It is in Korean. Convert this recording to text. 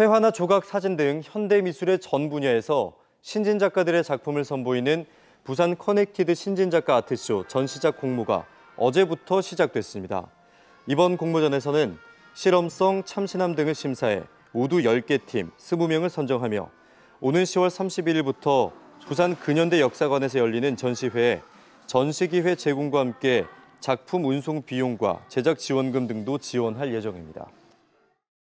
회화나 조각, 사진 등 현대 미술의 전 분야에서 신진 작가들의 작품을 선보이는 부산 커넥티드 신진 작가 아트쇼 전시작 공모가 어제부터 시작됐습니다. 이번 공모전에서는 실험성, 참신함 등을 심사해 우두 10개 팀 20명을 선정하며 오는 10월 31일부터 부산 근현대 역사관에서 열리는 전시회에 전시기회 제공과 함께 작품 운송 비용과 제작 지원금 등도 지원할 예정입니다.